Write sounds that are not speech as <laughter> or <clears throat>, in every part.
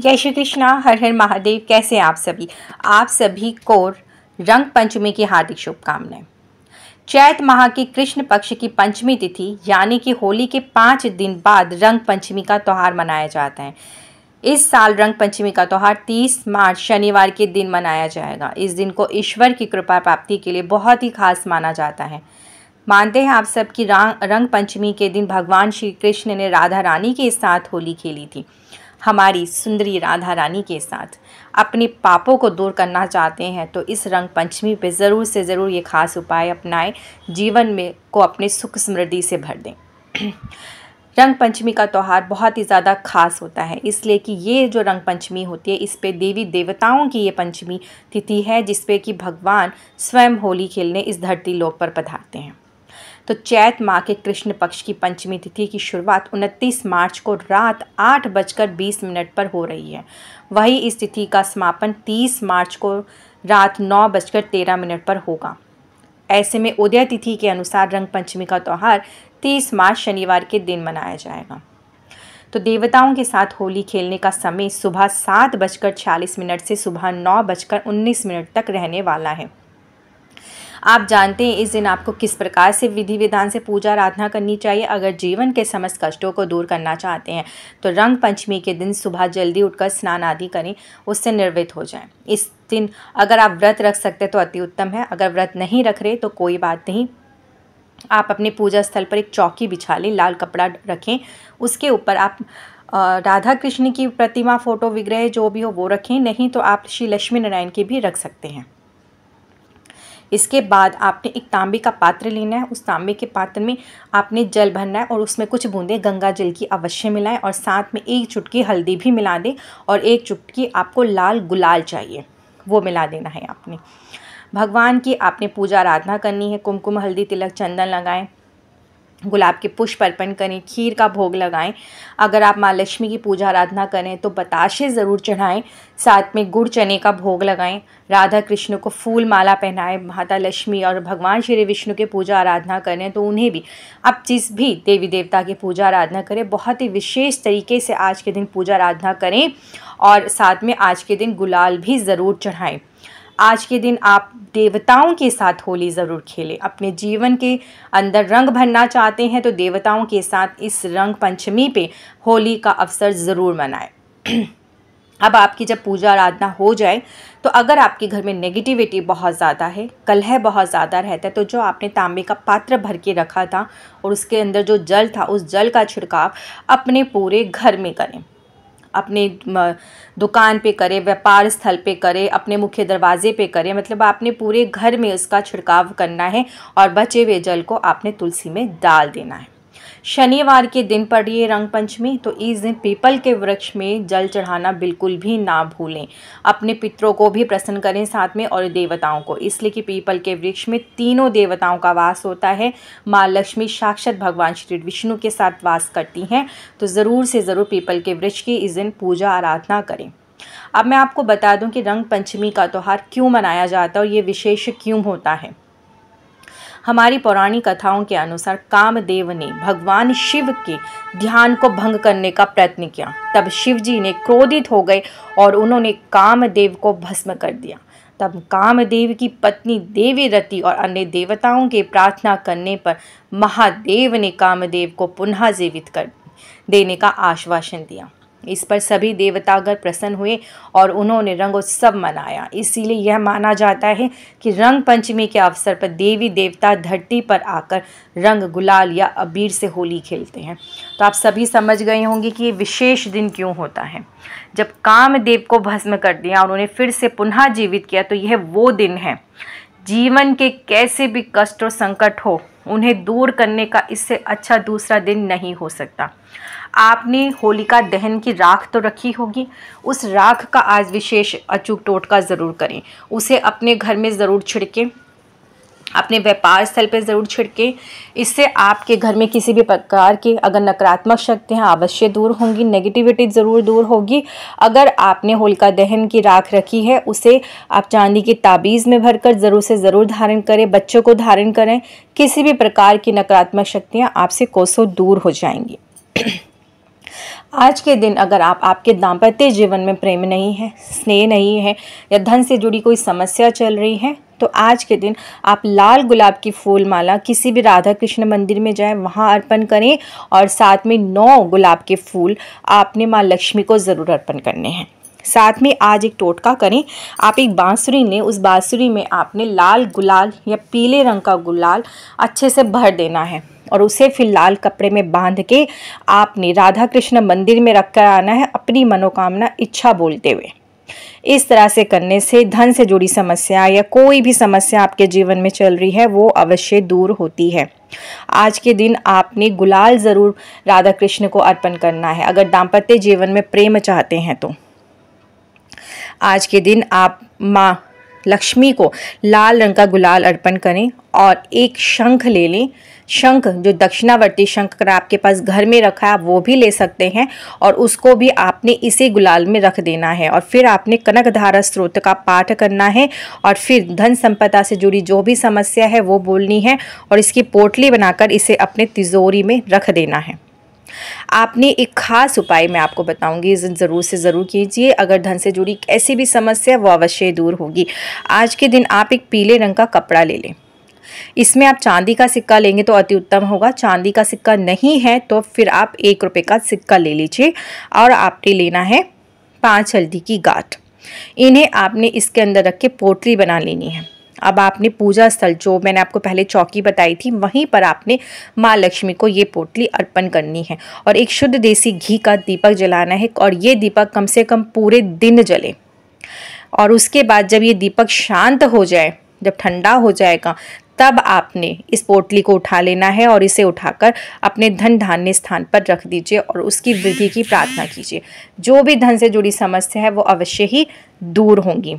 जय श्री कृष्णा हर हर महादेव कैसे हैं आप सभी आप सभी को रंग पंचमी की हार्दिक शुभकामनाएं चैत माह के कृष्ण पक्ष की पंचमी तिथि यानी कि होली के पाँच दिन बाद रंग पंचमी का त्यौहार मनाया जाता है इस साल रंग पंचमी का त्यौहार 30 मार्च शनिवार के दिन मनाया जाएगा इस दिन को ईश्वर की कृपा प्राप्ति के लिए बहुत ही खास माना जाता है मानते हैं आप सब कि रंग पंचमी के दिन भगवान श्री कृष्ण ने राधा रानी के साथ होली खेली थी हमारी सुंदरी राधा रानी के साथ अपने पापों को दूर करना चाहते हैं तो इस रंग पंचमी पे ज़रूर से ज़रूर ये खास उपाय अपनाएं जीवन में को अपने सुख समृद्धि से भर दें <clears throat> रंग पंचमी का त्यौहार बहुत ही ज़्यादा खास होता है इसलिए कि ये जो रंग पंचमी होती है इस पे देवी देवताओं की ये पंचमी तिथि है जिसपे कि भगवान स्वयं होली खेलने इस धरती लोक पर पधारते हैं तो चैत माह के कृष्ण पक्ष की पंचमी तिथि की शुरुआत 29 मार्च को रात आठ बजकर बीस मिनट पर हो रही है वही इस तिथि का समापन 30 मार्च को रात नौ बजकर तेरह मिनट पर होगा ऐसे में उदय तिथि के अनुसार रंग पंचमी का त्यौहार 30 मार्च शनिवार के दिन मनाया जाएगा तो देवताओं के साथ होली खेलने का समय सुबह सात बजकर छियालीस मिनट से सुबह नौ बजकर उन्नीस मिनट तक रहने वाला है आप जानते हैं इस दिन आपको किस प्रकार से विधि विधान से पूजा आराधना करनी चाहिए अगर जीवन के समस्त कष्टों को दूर करना चाहते हैं तो रंग पंचमी के दिन सुबह जल्दी उठकर स्नान आदि करें उससे निर्वृत्त हो जाएं इस दिन अगर आप व्रत रख सकते तो अति उत्तम है अगर व्रत नहीं रख रहे तो कोई बात नहीं आप अपने पूजा स्थल पर एक चौकी बिछा लें लाल कपड़ा रखें उसके ऊपर आप राधा कृष्ण की प्रतिमा फ़ोटो विग्रह जो भी हो वो रखें नहीं तो आप श्री लक्ष्मी नारायण की भी रख सकते हैं इसके बाद आपने एक तांबे का पात्र लेना है उस तांबे के पात्र में आपने जल भरना है और उसमें कुछ बूंदें गंगा जल की अवश्य मिलाएं और साथ में एक चुटकी हल्दी भी मिला दें और एक चुटकी आपको लाल गुलाल चाहिए वो मिला देना है आपने भगवान की आपने पूजा आराधना करनी है कुमकुम हल्दी तिलक चंदन लगाएं गुलाब के पुष्प अर्पण करें खीर का भोग लगाएं अगर आप माँ लक्ष्मी की पूजा आराधना करें तो बताशे ज़रूर चढ़ाएं साथ में गुड़ चने का भोग लगाएं राधा कृष्ण को फूल माला पहनाएं माता लक्ष्मी और भगवान श्री विष्णु के पूजा आराधना करें तो उन्हें भी आप जिस भी देवी देवता की पूजा आराधना करें बहुत ही विशेष तरीके से आज के दिन पूजा आराधना करें और साथ में आज के दिन गुलाल भी ज़रूर चढ़ाएँ आज के दिन आप देवताओं के साथ होली ज़रूर खेलें अपने जीवन के अंदर रंग भरना चाहते हैं तो देवताओं के साथ इस रंग पंचमी पे होली का अवसर ज़रूर मनाएं <clears throat> अब आपकी जब पूजा आराधना हो जाए तो अगर आपके घर में नेगेटिविटी बहुत ज़्यादा है कलह बहुत ज़्यादा रहता है तो जो आपने तांबे का पात्र भर के रखा था और उसके अंदर जो जल था उस जल का छिड़काव अपने पूरे घर में करें अपने दुकान पे करें व्यापार स्थल पे करें अपने मुख्य दरवाजे पे करें मतलब आपने पूरे घर में उसका छिड़काव करना है और बचे हुए जल को आपने तुलसी में डाल देना है शनिवार के दिन पड़िए रंग पंचमी तो इस दिन पीपल के वृक्ष में जल चढ़ाना बिल्कुल भी ना भूलें अपने पितरों को भी प्रसन्न करें साथ में और देवताओं को इसलिए कि पीपल के वृक्ष में तीनों देवताओं का वास होता है माँ लक्ष्मी साक्षात भगवान श्री विष्णु के साथ वास करती हैं तो ज़रूर से ज़रूर पीपल के वृक्ष की इस दिन पूजा आराधना करें अब मैं आपको बता दूं कि रंग पंचमी का त्यौहार क्यों मनाया जाता है और ये विशेष क्यों होता है हमारी पौराणिक कथाओं के अनुसार कामदेव ने भगवान शिव के ध्यान को भंग करने का प्रयत्न किया तब शिव जी ने क्रोधित हो गए और उन्होंने कामदेव को भस्म कर दिया तब कामदेव की पत्नी देवी रति और अन्य देवताओं के प्रार्थना करने पर महादेव ने कामदेव को पुनः जीवित कर देने का आश्वासन दिया इस पर सभी देवतागण प्रसन्न हुए और उन्होंने रंगोत्सव मनाया इसीलिए यह माना जाता है कि रंग पंचमी के अवसर पर देवी देवता धरती पर आकर रंग गुलाल या अबीर से होली खेलते हैं तो आप सभी समझ गए होंगे कि ये विशेष दिन क्यों होता है जब कामदेव को भस्म कर दिया और उन्हें फिर से पुनः जीवित किया तो यह वो दिन है जीवन के कैसे भी कष्ट और संकट हो उन्हें दूर करने का इससे अच्छा दूसरा दिन नहीं हो सकता आपने होलिका दहन की राख तो रखी होगी उस राख का आज विशेष अचूक टोटका ज़रूर करें उसे अपने घर में ज़रूर छिड़कें अपने व्यापार स्थल पर ज़रूर छिड़कें इससे आपके घर में किसी भी प्रकार की अगर नकारात्मक शक्तियाँ अवश्य दूर होंगी नेगेटिविटी ज़रूर दूर होगी अगर आपने होलिका दहन की राख रखी है उसे आप चांदी की ताबीज़ में भरकर ज़रूर से ज़रूर धारण करें बच्चों को धारण करें किसी भी प्रकार की नकारात्मक शक्तियाँ आपसे कोसों दूर हो जाएंगी आज के दिन अगर आप आपके दाम्पत्य जीवन में प्रेम नहीं है स्नेह नहीं है या धन से जुड़ी कोई समस्या चल रही है तो आज के दिन आप लाल गुलाब की फूल माला किसी भी राधा कृष्ण मंदिर में जाएं वहाँ अर्पण करें और साथ में नौ गुलाब के फूल आपने माँ लक्ष्मी को ज़रूर अर्पण करने हैं साथ में आज एक टोटका करें आप एक बांसुरी लें उस बांसुरी में आपने लाल गुलाल या पीले रंग का गुलाल अच्छे से भर देना है और उसे फिर लाल कपड़े में बांध के आपने राधा कृष्ण मंदिर में रख कर आना है अपनी मनोकामना इच्छा बोलते हुए इस तरह से करने से धन से जुड़ी समस्या या कोई भी समस्या आपके जीवन में चल रही है वो अवश्य दूर होती है आज के दिन आपने गुलाल ज़रूर राधा कृष्ण को अर्पण करना है अगर दाम्पत्य जीवन में प्रेम चाहते हैं तो आज के दिन आप माँ लक्ष्मी को लाल रंग का गुलाल अर्पण करें और एक शंख ले लें शंख जो दक्षिणावर्ती शंख अगर आपके पास घर में रखा है आप वो भी ले सकते हैं और उसको भी आपने इसी गुलाल में रख देना है और फिर आपने कनक धारा स्रोत का पाठ करना है और फिर धन संपदा से जुड़ी जो भी समस्या है वो बोलनी है और इसकी पोटली बनाकर इसे अपने तिजोरी में रख देना है आपने एक खास उपाय मैं आपको बताऊंगी ज़रूर से ज़रूर कीजिए अगर धन से जुड़ी कैसी भी समस्या वो अवश्य दूर होगी आज के दिन आप एक पीले रंग का कपड़ा ले लें इसमें आप चांदी का सिक्का लेंगे तो अति उत्तम होगा चांदी का सिक्का नहीं है तो फिर आप एक रुपये का सिक्का ले लीजिए और आपने लेना है पाँच हल्दी की गाठ इन्हें आपने इसके अंदर रख के पोटली बना लेनी है अब आपने पूजा स्थल जो मैंने आपको पहले चौकी बताई थी वहीं पर आपने माँ लक्ष्मी को ये पोटली अर्पण करनी है और एक शुद्ध देसी घी का दीपक जलाना है और ये दीपक कम से कम पूरे दिन जले और उसके बाद जब ये दीपक शांत हो जाए जब ठंडा हो जाएगा तब आपने इस पोटली को उठा लेना है और इसे उठाकर अपने धन धान्य स्थान पर रख दीजिए और उसकी वृद्धि की प्रार्थना कीजिए जो भी धन से जुड़ी समस्या है वो अवश्य ही दूर होंगी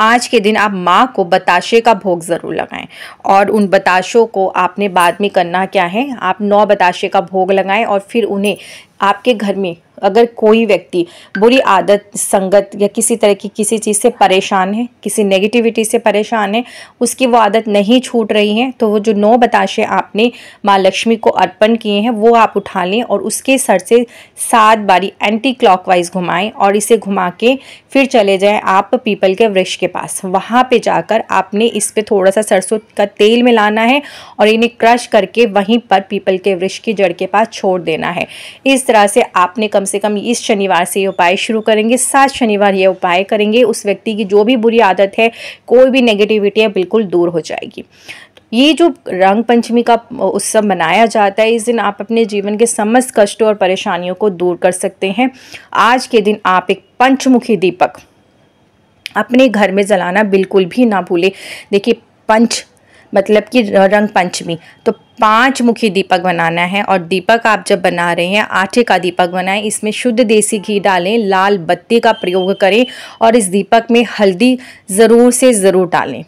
आज के दिन आप माँ को बताशे का भोग ज़रूर लगाएं और उन बताशों को आपने बाद में करना क्या है आप नौ बताशे का भोग लगाएं और फिर उन्हें आपके घर में अगर कोई व्यक्ति बुरी आदत संगत या किसी तरह की किसी चीज़ से परेशान है किसी नेगेटिविटी से परेशान है उसकी वो आदत नहीं छूट रही है तो वो जो नौ बताशे आपने माँ लक्ष्मी को अर्पण किए हैं वो आप उठा लें और उसके सर से सात बारी एंटी क्लॉकवाइज घुमाएं और इसे घुमा के फिर चले जाएं आप पीपल के वृक्ष के पास वहाँ पर जाकर आपने इस पर थोड़ा सा सरसों का तेल मिलाना है और इन्हें क्रश करके वहीं पर पीपल के वृक्ष की जड़ के पास छोड़ देना है इस तरह से आपने कम कम से कम इस शनिवार से ये उपाय शुरू करेंगे सात शनिवार ये उपाय करेंगे उस व्यक्ति की जो भी बुरी आदत है कोई भी नेगेटिविटी है बिल्कुल दूर हो जाएगी ये जो रंग पंचमी का उत्सव मनाया जाता है इस दिन आप अपने जीवन के समस्त कष्टों और परेशानियों को दूर कर सकते हैं आज के दिन आप एक पंचमुखी दीपक अपने घर में जलाना बिल्कुल भी ना भूले देखिए पंच मतलब कि रंग पंचमी तो पांच मुखी दीपक बनाना है और दीपक आप जब बना रहे हैं आठे का दीपक बनाएं इसमें शुद्ध देसी घी डालें लाल बत्ती का प्रयोग करें और इस दीपक में हल्दी ज़रूर से ज़रूर डालें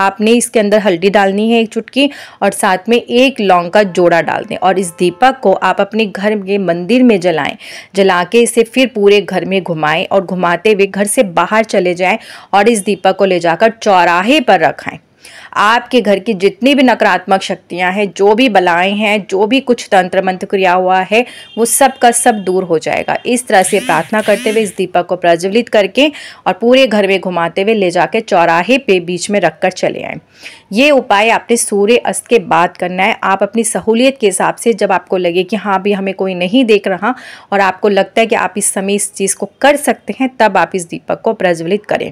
आपने इसके अंदर हल्दी डालनी है एक चुटकी और साथ में एक लौंग का जोड़ा डाल दें और इस दीपक को आप अपने घर के मंदिर में जलाएं जला के इसे फिर पूरे घर में घुमाएं और घुमाते हुए घर से बाहर चले जाएं और इस दीपक को ले जाकर चौराहे पर रखाएं आपके घर की जितनी भी नकारात्मक शक्तियाँ हैं जो भी बलाएँ हैं जो भी कुछ तंत्र मंत्र क्रिया हुआ है वो सब का सब दूर हो जाएगा इस तरह से प्रार्थना करते हुए इस दीपक को प्रज्वलित करके और पूरे घर में घुमाते हुए ले जाके चौराहे पे बीच में रखकर चले आए ये उपाय आपने सूर्य अस्त के बाद करना है आप अपनी सहूलियत के हिसाब से जब आपको लगे कि हाँ भी हमें कोई नहीं देख रहा और आपको लगता है कि आप इस समय इस चीज़ को कर सकते हैं तब आप इस दीपक को प्रज्वलित करें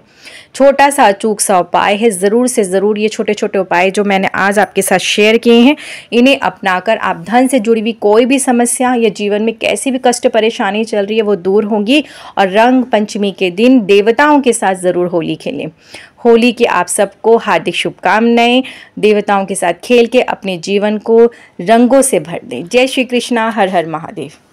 छोटा सा अचूक सा उपाय है ज़रूर से ज़रूर ये छोटा छोटे छोटे उपाय जो मैंने आज आपके साथ शेयर किए हैं इन्हें अपनाकर आप धन से जुड़ी हुई कोई भी समस्या या जीवन में कैसी भी कष्ट परेशानी चल रही है वो दूर होगी और रंग पंचमी के दिन देवताओं के साथ ज़रूर होली खेलें होली की आप सबको हार्दिक शुभकामनाएं देवताओं के साथ खेल के अपने जीवन को रंगों से भर दें जय श्री कृष्णा हर हर महादेव